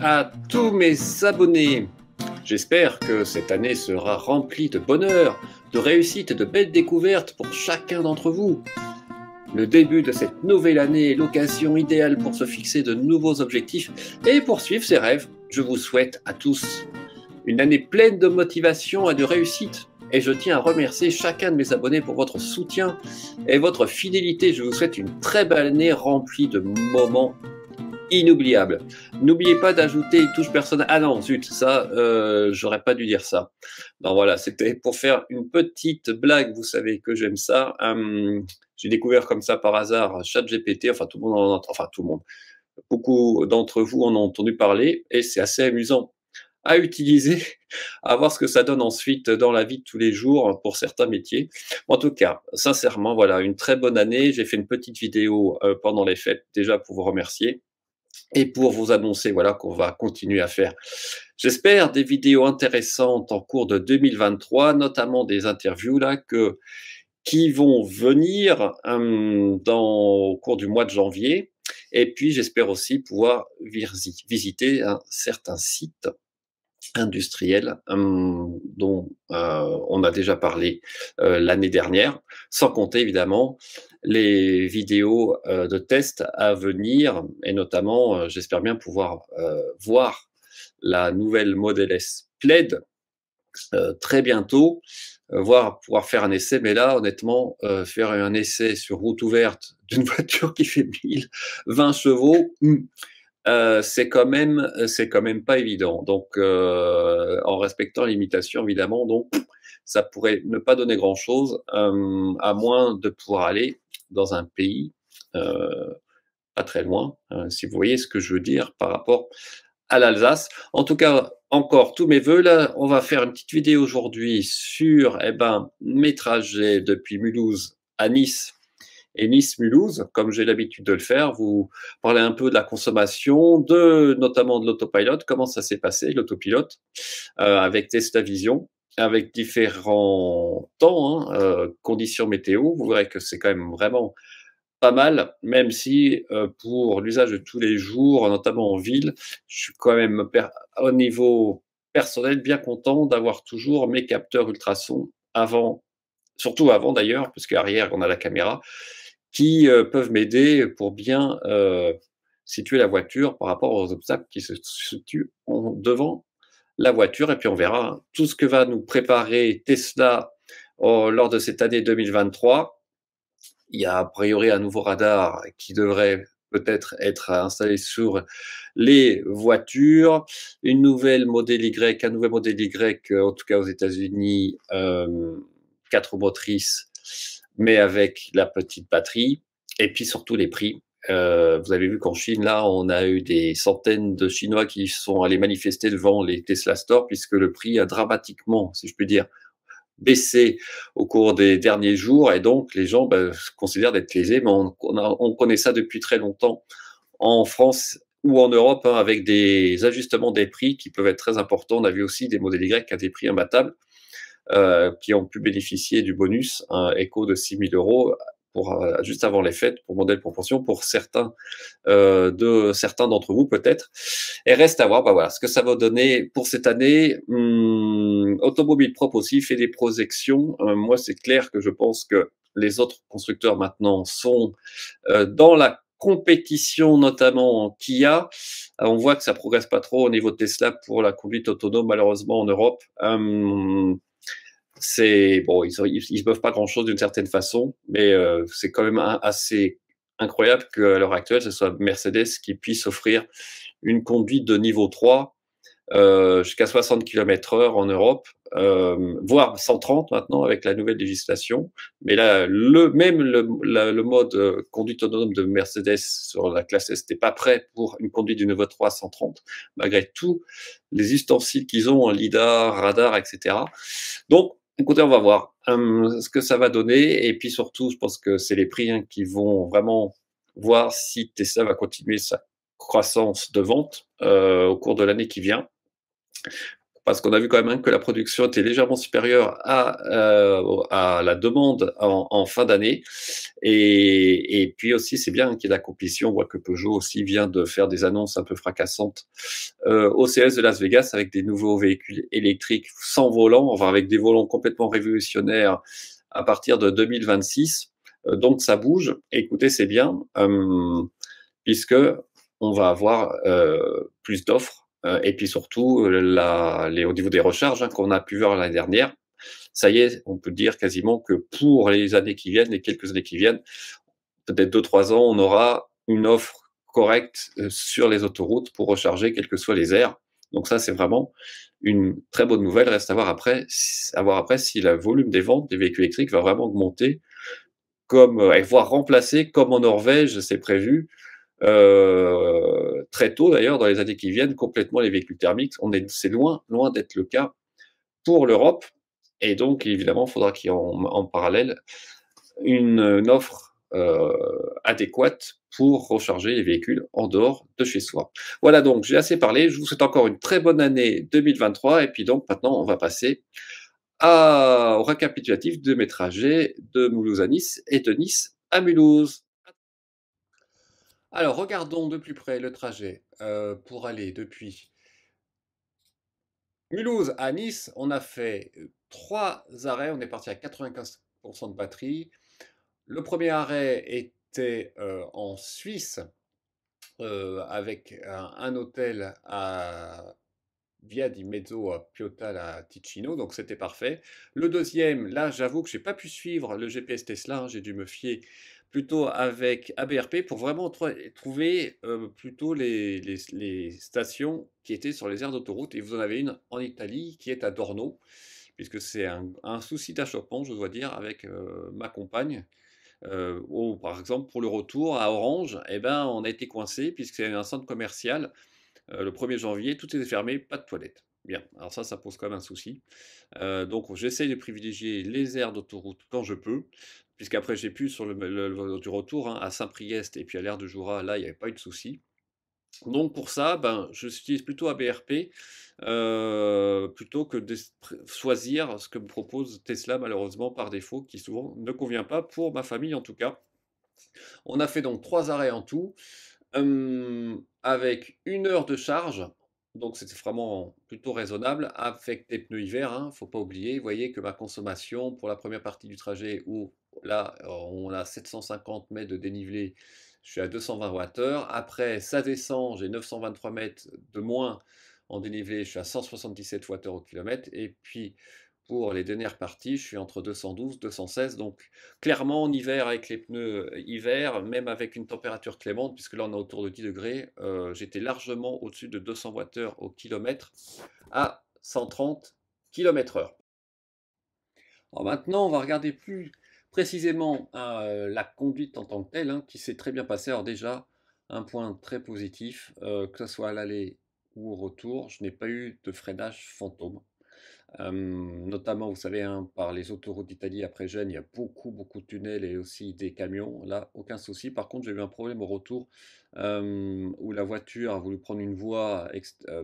à tous mes abonnés. J'espère que cette année sera remplie de bonheur, de réussite et de belles découvertes pour chacun d'entre vous. Le début de cette nouvelle année est l'occasion idéale pour se fixer de nouveaux objectifs et poursuivre ses rêves. Je vous souhaite à tous une année pleine de motivation et de réussite. Et je tiens à remercier chacun de mes abonnés pour votre soutien et votre fidélité. Je vous souhaite une très belle année remplie de moments inoubliable. N'oubliez pas d'ajouter touche personne, Ah non, zut, ça, euh, j'aurais pas dû dire ça. Non, ben voilà, c'était pour faire une petite blague. Vous savez que j'aime ça. Hum, j'ai découvert comme ça par hasard ChatGPT. Enfin, tout le monde enfin tout le monde. Beaucoup d'entre vous en ont entendu parler et c'est assez amusant à utiliser, à voir ce que ça donne ensuite dans la vie de tous les jours pour certains métiers. En tout cas, sincèrement, voilà, une très bonne année. J'ai fait une petite vidéo euh, pendant les fêtes déjà pour vous remercier et pour vous annoncer voilà qu'on va continuer à faire j'espère des vidéos intéressantes en cours de 2023 notamment des interviews là que qui vont venir hum, dans au cours du mois de janvier et puis j'espère aussi pouvoir visiter un certain site industrielle hum, dont euh, on a déjà parlé euh, l'année dernière, sans compter évidemment les vidéos euh, de tests à venir et notamment j'espère bien pouvoir voir la nouvelle Model S Plaid très bientôt, voir pouvoir faire un essai, mais là honnêtement faire un essai sur route ouverte d'une voiture qui fait 1020 chevaux, hum, euh, c'est quand même euh, c'est quand même pas évident. Donc euh, en respectant l'imitation évidemment, donc ça pourrait ne pas donner grand chose à moins de pouvoir aller dans un pays pas très loin. Hein, si vous voyez ce que je veux dire par rapport à l'Alsace. En tout cas, encore tous mes voeux. Là, on va faire une petite vidéo aujourd'hui sur eh ben, mes trajets depuis Mulhouse à Nice et Nice-Mulhouse, comme j'ai l'habitude de le faire, vous parlez un peu de la consommation, de notamment de l'autopilote, comment ça s'est passé, l'autopilote, euh, avec avec Vision, avec différents temps, hein, euh, conditions météo. Vous verrez que c'est quand même vraiment pas mal, même si euh, pour l'usage de tous les jours, notamment en ville, je suis quand même au niveau personnel bien content d'avoir toujours mes capteurs ultrasons avant, surtout avant d'ailleurs, puisque arrière on a la caméra, qui euh, peuvent m'aider pour bien euh, situer la voiture par rapport aux obstacles qui se situent en devant la voiture. Et puis on verra hein. tout ce que va nous préparer Tesla euh, lors de cette année 2023. Il y a a priori un nouveau radar qui devrait peut-être être installé sur les voitures, une nouvelle modèle Y, un nouvel modèle Y, en tout cas aux États-Unis, euh, quatre motrices mais avec la petite batterie et puis surtout les prix. Euh, vous avez vu qu'en Chine, là, on a eu des centaines de Chinois qui sont allés manifester devant les Tesla Store puisque le prix a dramatiquement, si je puis dire, baissé au cours des derniers jours et donc les gens bah, considèrent d'être lésés, mais on, connaît ça depuis très longtemps en France ou en Europe hein, avec des ajustements des prix qui peuvent être très importants. On a vu aussi des modèles Y à des prix imbattables. Euh, qui ont pu bénéficier du bonus, un écho de 6000 000 euros pour, euh, juste avant les fêtes pour modèle proportion pour certains euh, de certains d'entre vous peut-être et reste à voir bah voilà ce que ça va donner pour cette année hum, automobile propre aussi fait des projections euh, moi c'est clair que je pense que les autres constructeurs maintenant sont euh, dans la compétition notamment Kia. On voit que ça progresse pas trop au niveau de Tesla pour la conduite autonome malheureusement en Europe. Hum, c'est bon, ils, ne peuvent pas grand chose d'une certaine façon, mais euh, c'est quand même assez incroyable qu'à l'heure actuelle, ce soit Mercedes qui puisse offrir une conduite de niveau 3 euh, jusqu'à 60 km heure en Europe, euh, voire 130 maintenant avec la nouvelle législation. Mais là, le, même le, mode conduite autonome de Mercedes sur la classe S n'était pas prêt pour une conduite du niveau 3 à 130, malgré tous les ustensiles qu'ils ont, hein, LIDAR, radar, etc. Donc, Écoutez, on va voir hum, ce que ça va donner. Et puis surtout, je pense que c'est les prix hein, qui vont vraiment voir si Tessa va continuer sa croissance de vente euh, au cours de l'année qui vient parce qu'on a vu quand même hein, que la production était légèrement supérieure à, euh, à la demande en, fin d'année. Et, puis aussi, c'est bien qu'il y ait la compétition. On voit que Peugeot aussi vient de faire des annonces un peu fracassantes euh, au CS de Las Vegas avec des nouveaux véhicules électriques sans volant, enfin avec des volants complètement révolutionnaires à partir de 2026. Euh, donc ça bouge. Écoutez, c'est bien, puisque on va avoir plus d'offres euh, et puis surtout, euh, les, au niveau des recharges hein, qu'on a pu voir l'année dernière, ça y est, on peut dire quasiment que pour les années qui viennent, les quelques années qui viennent, peut-être deux, trois ans, on aura une offre correcte euh, sur les autoroutes pour recharger quelles que soient les aires. Donc ça, c'est vraiment une très bonne nouvelle. Reste à voir après, à après si le volume des ventes des véhicules électriques va vraiment augmenter, comme, voire remplacer, comme en Norvège, c'est prévu, euh, très tôt d'ailleurs, dans les années qui viennent, complètement les véhicules thermiques. On est, c'est loin, loin d'être le cas pour l'Europe. Et donc, évidemment, il faudra qu'il y ait en, parallèle une, offre euh, adéquate pour recharger les véhicules en dehors de chez soi. Voilà donc, j'ai assez parlé. Je vous souhaite encore une très bonne année 2023. Et puis donc, maintenant, on va passer au récapitulatif de mes trajets de Mulhouse à Nice et de Nice à Mulhouse. Alors, regardons de plus près le trajet euh, pour aller depuis Mulhouse à Nice. On a fait euh, trois arrêts, on est parti à 95% de batterie. Le premier arrêt était euh, en Suisse avec un, hôtel à Via di Mezzo à Piotala à Ticino, donc c'était parfait. Le deuxième, là j'avoue que j'ai pas pu suivre le GPS Tesla, hein. j'ai dû me fier plutôt avec ABRP pour vraiment trouver euh, plutôt les, stations qui étaient sur les aires d'autoroute. Et vous en avez une en Italie qui est à Dorno, puisque c'est un, souci d'achoppement, je dois dire, avec euh, ma compagne. Euh, ou par exemple pour le retour à Orange, eh ben, on a été coincé puisque c'est un centre commercial. le 1er janvier, tout était fermé, pas de toilettes. Bien, alors ça, ça pose quand même un souci. Euh, donc, j'essaye de privilégier les aires d'autoroute quand je peux, puisqu'après, j'ai pu sur le, du retour hein, à Saint-Priest et puis à l'aire de Jura, là, il n'y avait pas eu de souci. Donc, pour ça, ben, je suis plutôt à BRP, euh, plutôt que de choisir ce que me propose Tesla, malheureusement, par défaut, qui souvent ne convient pas pour ma famille en tout cas. On a fait donc trois arrêts en tout. Euh, avec une heure de charge donc c'était vraiment plutôt raisonnable avec des pneus hiver. ne hein, faut pas oublier. Vous voyez que ma consommation pour la première partie du trajet où là euh, on a 750 mètres de dénivelé, je suis à 220 Wh. Après ça descend, j'ai 923 mètres de moins en dénivelé, je suis à 177 Wh au kilomètre. Et puis pour les dernières parties, je suis entre 212 216. Donc, clairement, en hiver, avec les pneus euh, hiver, même avec une température clémente, puisque là, on est autour de 10 degrés, euh, j'étais largement au-dessus de 200 Wh au kilomètre à 130 km/h. maintenant, on va regarder plus précisément hein, euh, la conduite en tant que telle, hein, qui s'est très bien passée. Alors déjà, un point très positif, que ce soit à l'aller ou au retour, je n'ai pas eu de freinage fantôme notamment, vous savez, hein, par les autoroutes d'Italie après Gênes, il y a beaucoup, beaucoup de tunnels et aussi des camions. Là, aucun souci. Par contre, j'ai eu un problème au retour où la voiture a voulu prendre une voie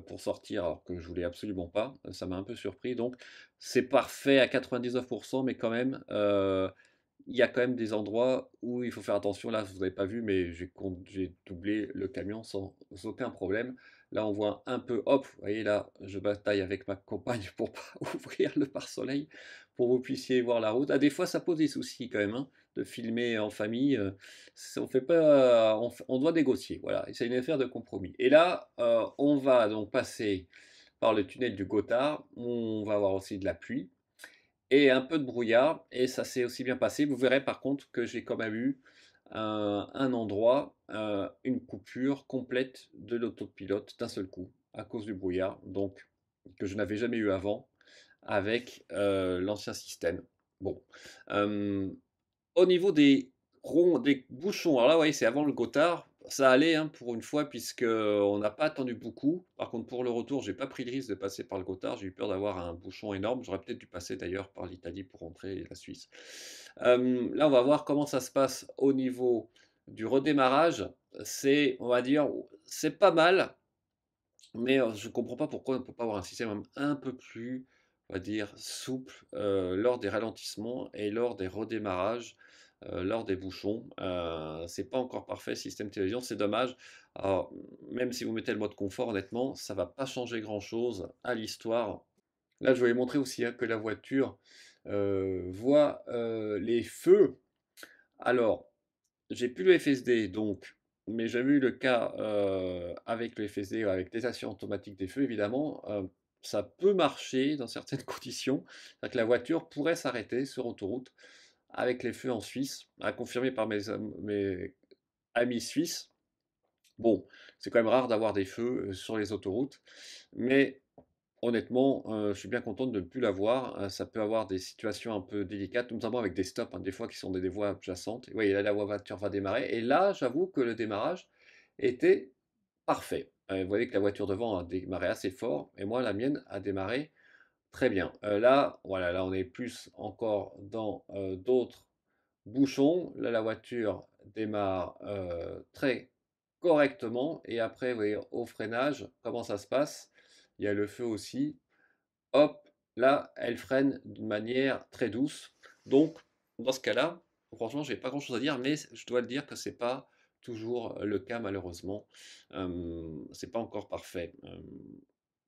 pour sortir alors que je voulais absolument pas. Ça m'a un peu surpris. Donc, c'est parfait à 99%, mais quand même, il y a quand même des endroits où il faut faire attention. Là, vous n'avez pas vu, mais j'ai doublé le camion sans aucun problème. Là, on voit un peu, hop, vous voyez là, je bataille avec ma compagne pour pas ouvrir le pare-soleil, pour que vous puissiez voir la route. Ah, des fois, ça pose des soucis quand même, hein, de filmer en famille. Euh, on fait pas, on, doit négocier, voilà. C'est une affaire de compromis. Et là, euh, on va donc passer par le tunnel du Gothard. On va avoir aussi de la pluie et un peu de brouillard. Et ça s'est aussi bien passé. Vous verrez par contre que j'ai quand même eu euh, un endroit, euh, une coupure complète de l'autopilote d'un seul coup à cause du brouillard, donc que je n'avais jamais eu avant avec euh, l'ancien système. Bon. au niveau des ronds, des bouchons, alors là, vous voyez, c'est avant le Gotthard, ça allait hein, pour une fois puisque on n'a pas attendu beaucoup. Par contre, pour le retour, j'ai pas pris le risque de passer par le Gotthard. J'ai eu peur d'avoir un bouchon énorme. J'aurais peut-être dû passer d'ailleurs par l'Italie pour rentrer la Suisse. Euh, là, on va voir comment ça se passe au niveau du redémarrage. C'est, on va dire, c'est pas mal, mais euh, je ne comprends pas pourquoi on ne peut pas avoir un système un peu plus, on va dire, souple euh, lors des ralentissements et lors des redémarrages. lors des bouchons. Euh, c'est pas encore parfait, système télévision, c'est dommage. même si vous mettez le mode confort, honnêtement, ça va pas changer grand chose à l'histoire. Là, je vous montrer aussi hein, que la voiture euh, voit euh, les feux. Alors, j'ai plus le FSD, donc, mais j'ai vu le cas euh, avec le FSD, avec des actions automatique des feux, évidemment, ça peut marcher dans certaines conditions. cest la voiture pourrait s'arrêter sur autoroute avec les feux en Suisse, à confirmer par mes, mes amis suisses. Bon, c'est quand même rare d'avoir des feux sur les autoroutes, mais honnêtement, euh, je suis bien content de ne plus l'avoir. Euh, ça peut avoir des situations un peu délicates, notamment avec des stops, hein, des fois qui sont des, voies adjacentes. Et voyez, là, la voiture va démarrer. Et là, j'avoue que le démarrage était parfait. Euh, vous voyez que la voiture devant a démarré assez fort, et moi, la mienne a démarré très bien. là, voilà, là, on est plus encore dans d'autres bouchons. Là, la voiture démarre très correctement, et après, vous voyez, au freinage, comment ça se passe il y a le feu aussi. Hop, là, elle freine d'une manière très douce. Donc, dans ce cas-là, franchement, j'ai pas grand-chose à dire, mais je dois le dire que c'est pas toujours euh, le cas malheureusement. c'est pas encore parfait.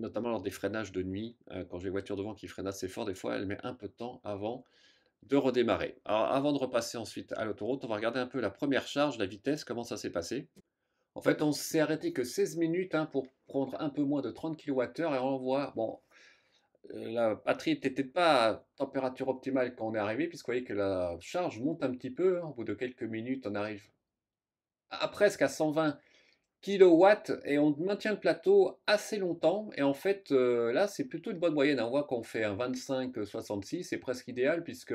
notamment lors des freinages de nuit, quand j'ai une voiture devant qui freine assez fort, des fois, elle met un peu de temps avant de redémarrer. Alors, avant de repasser ensuite à l'autoroute, on va regarder un peu la première charge, la vitesse, comment ça s'est passé. En fait, on s'est arrêté que 16 minutes hein, pour prendre un peu moins de 30 kWh et on voit, bon, euh, la batterie n'était pas à température optimale quand on est arrivé, puisque vous voyez que la charge monte un petit peu. Hein. au bout de quelques minutes, on arrive à presque à 120 kW et on maintient le plateau assez longtemps. Et en fait, euh, là, c'est plutôt une bonne moyenne. Hein. On voit qu'on fait un 25-66, c'est presque idéal puisque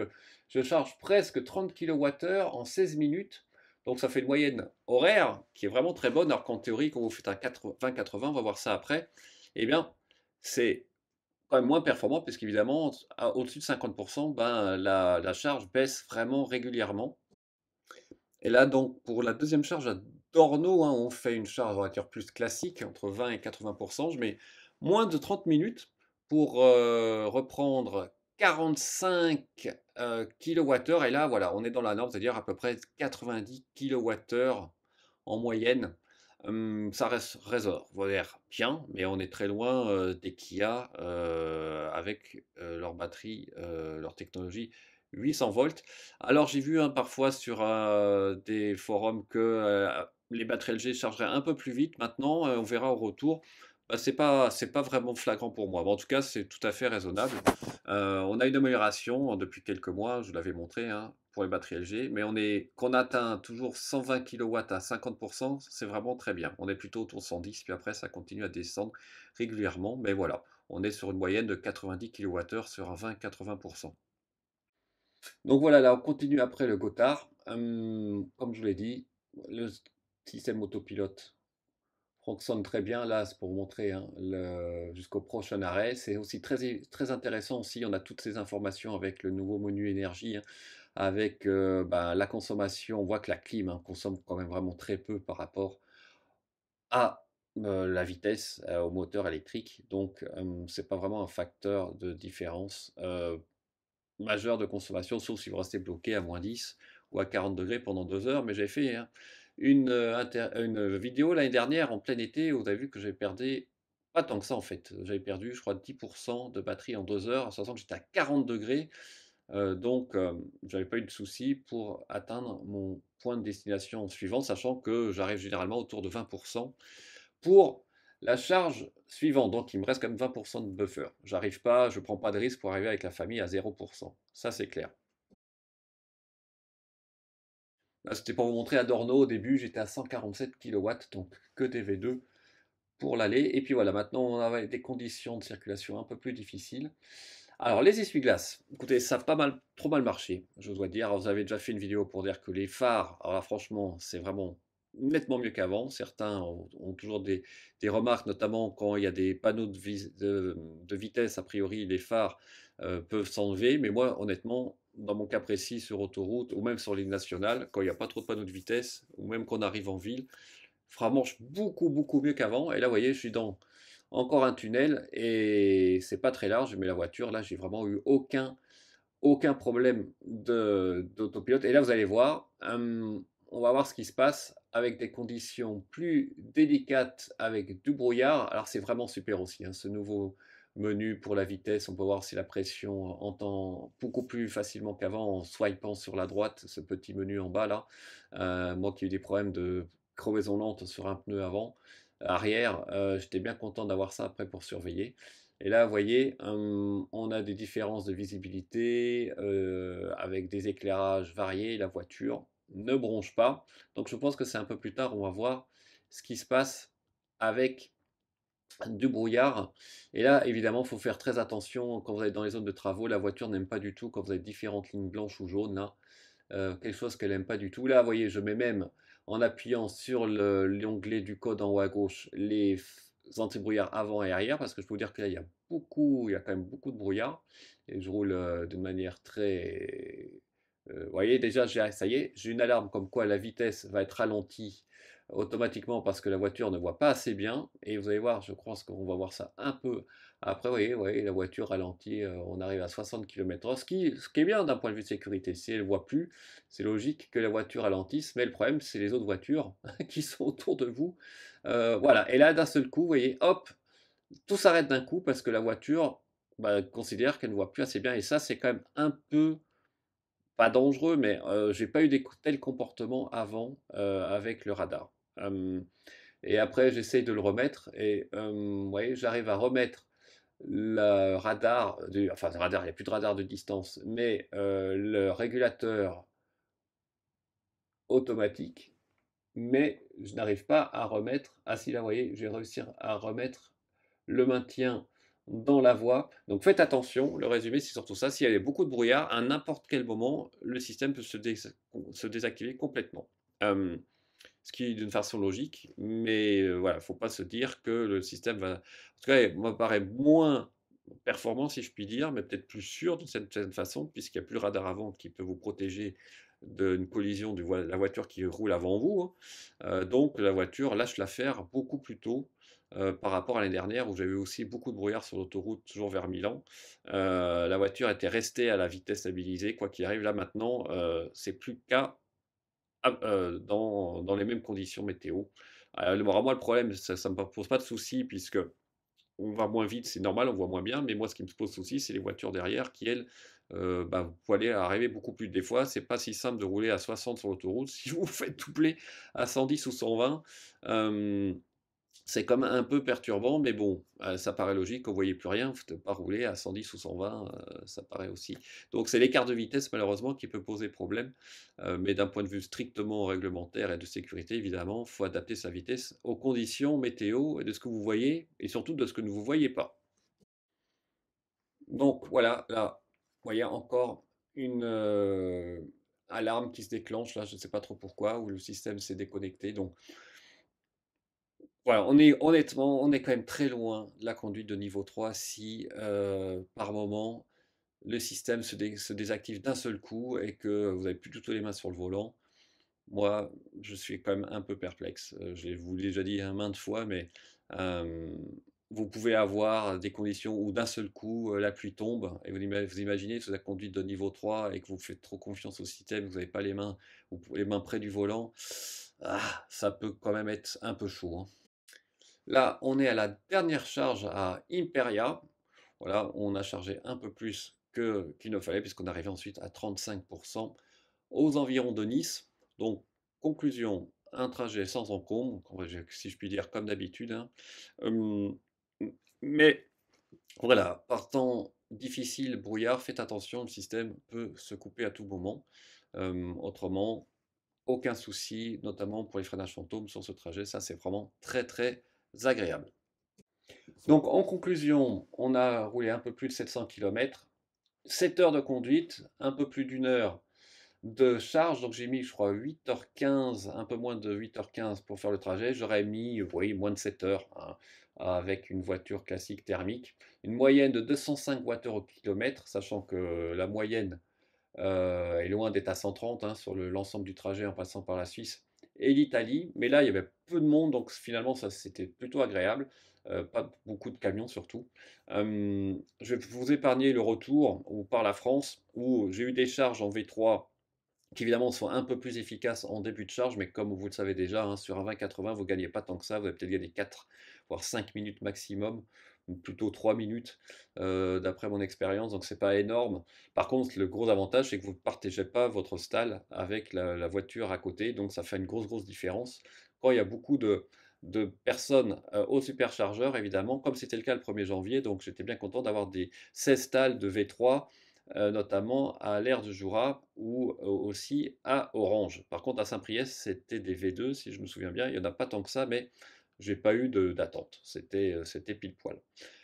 je charge presque 30 kWh en 16 minutes. Donc ça fait une moyenne horaire qui est vraiment très bonne, alors qu'en théorie, quand vous faites un 80 80 on va voir ça après, eh bien, c'est quand même moins performant, parce qu'évidemment, au-dessus de 50%, ben, la, charge baisse vraiment régulièrement. Et là, donc, pour la deuxième charge à Dorno, hein, on fait une charge, on va dire, plus classique, entre 20 et 80%. Je mets moins de 30 minutes pour euh, reprendre 45 euh, kWh. Et là, voilà, on est dans la norme, c'est-à-dire à peu près 90 kWh en moyenne. Hum, ça reste résort, bien, mais on est très loin euh, des Kia euh, avec leur batterie, leur technologie 800 volts. Alors j'ai vu hein, parfois sur des forums que les batteries LG chargeraient un peu plus vite. Maintenant, on verra au retour bah, c'est pas c'est pas vraiment flagrant pour moi. en tout cas, c'est tout à fait raisonnable. Euh, on a une amélioration hein, depuis quelques mois, je l'avais montré hein, pour les batteries LG, mais on est qu'on atteint toujours 120 kW à 50%, c'est vraiment très bien. On est plutôt autour de 110, puis après ça continue à descendre régulièrement, mais voilà, on est sur une moyenne de 90 kWh sur un 20-80%. Donc voilà, là on continue après le Gotard. Hum, comme je vous l'ai dit, le système autopilote sonne très bien là, c'est pour montrer hein, jusqu'au prochain arrêt. C'est aussi très, très intéressant aussi, on a toutes ces informations avec le nouveau menu énergie, hein, avec euh, ben, la consommation, on voit que la clim hein, consomme quand même vraiment très peu par rapport à euh, la vitesse, euh, au moteur électrique, donc c'est pas vraiment un facteur de différence majeur de consommation, sauf si vous restez bloqué à moins 10 ou à 40 degrés pendant deux heures, mais j'ai fait hein une, euh, euh, vidéo l'année dernière en plein été où vous avez vu que j'avais perdu pas tant que ça en fait. J'avais perdu, je crois, 10% de batterie en 2 heures. en sachant que j'étais à 40 degrés. Euh, donc, j'avais pas eu de souci pour atteindre mon point de destination suivant, sachant que j'arrive généralement autour de 20% pour la charge suivante. Donc, il me reste quand même 20% de buffer. J'arrive pas, je prends pas de risque pour arriver avec la famille à 0%. Ça, c'est clair. Ah, c'était pour vous montrer Adorno au début, j'étais à 147 kW, donc que v 2 pour l'aller. Et puis voilà, maintenant on avait des conditions de circulation un peu plus difficiles. Alors les essuie-glaces, écoutez, ça a pas mal, trop mal marché, je dois dire. vous avez déjà fait une vidéo pour dire que les phares, alors franchement, c'est vraiment nettement mieux qu'avant. Certains ont, toujours des, remarques, notamment quand il y a des panneaux de, vitesse, a priori, les phares euh, peuvent s'enlever. Mais moi, honnêtement, dans mon cas précis, sur autoroute ou même sur ligne nationale, quand il n'y a pas trop de panneaux de vitesse, ou même qu'on arrive en ville, fera marche beaucoup, beaucoup mieux qu'avant. Et là, vous voyez, je suis dans encore un tunnel et c'est pas très large, mais la voiture, là, j'ai vraiment eu aucun, aucun problème d'autopilote. Et là, vous allez voir, hum, on va voir ce qui se passe avec des conditions plus délicates, avec du brouillard. Alors c'est vraiment super aussi, hein, ce nouveau menu pour la vitesse. On peut voir si la pression entend beaucoup plus facilement qu'avant en swipant sur la droite, ce petit menu en bas là. Euh, moi qui ai eu des problèmes de crevaison lente sur un pneu avant, arrière, euh, j'étais bien content d'avoir ça après pour surveiller. Et là, vous voyez, hum, on a des différences de visibilité euh, avec des éclairages variés, la voiture, ne bronche pas. Donc je pense que c'est un peu plus tard, on va voir ce qui se passe avec du brouillard. Et là, évidemment, il faut faire très attention quand vous êtes dans les zones de travaux. La voiture n'aime pas du tout quand vous avez différentes lignes blanches ou jaunes. Euh, quelque chose qu'elle n'aime pas du tout. Là, vous voyez, je mets même en appuyant sur l'onglet du code en haut à gauche les anti-brouillard avant et arrière parce que je peux vous dire qu'il y a beaucoup, il y a quand même beaucoup de brouillard et je roule euh, de manière très euh, vous voyez, déjà, ah, ça y est, j'ai une alarme comme quoi la vitesse va être ralentie automatiquement parce que la voiture ne voit pas assez bien. Et vous allez voir, je crois qu'on va voir ça un peu après. Vous voyez, voyez la voiture ralentit, euh, on arrive à 60 km/h, ce qui, est bien d'un point de vue de sécurité. Si elle ne voit plus, c'est logique que la voiture ralentisse. Mais le problème, c'est les autres voitures qui sont autour de vous. Euh, voilà, et là, d'un seul coup, vous voyez, hop, tout s'arrête d'un coup parce que la voiture bah, considère qu'elle ne voit plus assez bien. Et ça, c'est quand même un peu pas dangereux, mais j'ai pas eu des tels comportements avant avec le radar. et après, j'essaye de le remettre et voyez, j'arrive à remettre le radar, enfin le radar, il n'y a plus de radar de distance, mais le régulateur automatique, mais je n'arrive pas à remettre, ah si là, vous voyez, j'ai réussi à remettre le maintien dans la voie. Donc faites attention, le résumé c'est surtout ça. S'il y a beaucoup de brouillard, à n'importe quel moment, le système peut se, désactiver complètement. ce qui est d'une façon logique, mais il euh, voilà, faut pas se dire que le système va... En tout cas, il me paraît moins performant, si je puis dire, mais peut-être plus sûr d'une certaine façon, puisqu'il n'y a plus le radar avant qui peut vous protéger d'une collision de la voiture qui roule avant vous. Hein. donc la voiture lâche l'affaire beaucoup plus tôt euh, par rapport à l'année dernière où j'avais aussi beaucoup de brouillard sur l'autoroute, toujours vers Milan. Euh, la voiture était restée à la vitesse stabilisée, quoi qu'il arrive. Là maintenant, euh, c'est plus qu'à ah, dans, dans, les mêmes conditions météo. Alors, moi, le problème, ça ne me pose pas de soucis puisque on va moins vite, c'est normal, on voit moins bien. Mais moi, ce qui me pose souci, c'est les voitures derrière qui, elles, euh, bah, vous pouvez arriver beaucoup plus. Des fois, c'est pas si simple de rouler à 60 sur l'autoroute. Si vous faites doubler à 110 ou 120, c'est comme un peu perturbant, mais bon, euh, ça paraît logique, on voyait plus rien, ne pas rouler à 110 ou 120, euh, ça paraît aussi. Donc c'est l'écart de vitesse malheureusement qui peut poser problème, euh, mais d'un point de vue strictement réglementaire et de sécurité, évidemment, faut adapter sa vitesse aux conditions météo et de ce que vous voyez, et surtout de ce que ne vous voyez pas. Donc voilà, là, vous voyez encore une alarme qui se déclenche, là je ne sais pas trop pourquoi, où le système s'est déconnecté, donc on est honnêtement, on est quand même très loin de la conduite de niveau 3 si euh, par moment le système se, désactive d'un seul coup et que vous n'avez plus du tout les mains sur le volant. Moi, je suis quand même un peu perplexe. Euh, je vous l'ai déjà dit un maintes fois, mais vous pouvez avoir des conditions où d'un seul coup euh, la pluie tombe et vous, vous imaginez sous la conduite de niveau 3 et que vous faites trop confiance au système, vous n'avez pas les mains, les mains près du volant. Ah, ça peut quand même être un peu chaud. Hein. Là, on est à la dernière charge à Imperia. Voilà, on a chargé un peu plus qu'il ne fallait, puisqu'on arrivait ensuite à 35% aux environs de Nice. Donc, conclusion, un trajet sans encombre, si je puis dire comme d'habitude. Hein. Hum, mais voilà, partant difficile, brouillard, faites attention, le système peut se couper à tout moment. Hum, autrement, aucun souci, notamment pour les freinages fantômes sur ce trajet. Ça, c'est vraiment très, très agréable. Donc en conclusion, on a roulé un peu plus de 700 km, 7 heures de conduite, un peu plus d'une heure de charge, donc j'ai mis je crois 8h15, un peu moins de 8h15 pour faire le trajet, j'aurais mis voyez, moins de 7 heures hein, avec une voiture classique thermique, une moyenne de 205 Wh au kilomètre, sachant que la moyenne euh, est loin d'être à 130 hein, sur l'ensemble du trajet en passant par la Suisse, et l'Italie. Mais là, il y avait peu de monde, donc finalement, ça c'était plutôt agréable. Euh, pas beaucoup de camions surtout. je vais vous épargner le retour ou par la France, où j'ai eu des charges en V3 qui évidemment sont un peu plus efficaces en début de charge, mais comme vous le savez déjà, hein, sur un 20-80, vous gagnez pas tant que ça, vous avez peut-être gagné 4 voire 5 minutes maximum plutôt 3 minutes euh, d'après mon expérience, donc c'est pas énorme. Par contre, le gros avantage, c'est que vous ne partagez pas votre stall avec la, voiture à côté, donc ça fait une grosse, grosse différence. Quand il y a beaucoup de, personnes euh, au superchargeur, évidemment, comme c'était le cas le 1er janvier, donc j'étais bien content d'avoir des 16 stalls de V3 euh, notamment à l'ère de Jura ou aussi à Orange. Par contre, à Saint-Priest, c'était des V2, si je me souviens bien. Il n'y en a pas tant que ça, mais j'ai pas eu d'attente. Euh, c'était pile poil.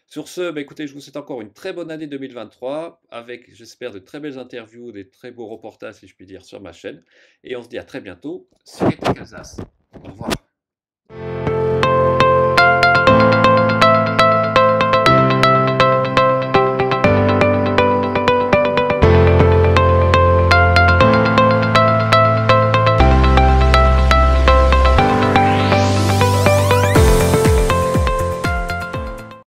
Sur ce, bah, écoutez, je vous souhaite encore une très bonne année 2023 avec, j'espère, de très belles interviews, des très beaux reportages, si je puis dire, sur ma chaîne. Et on se dit à très bientôt sur Casas. Au revoir.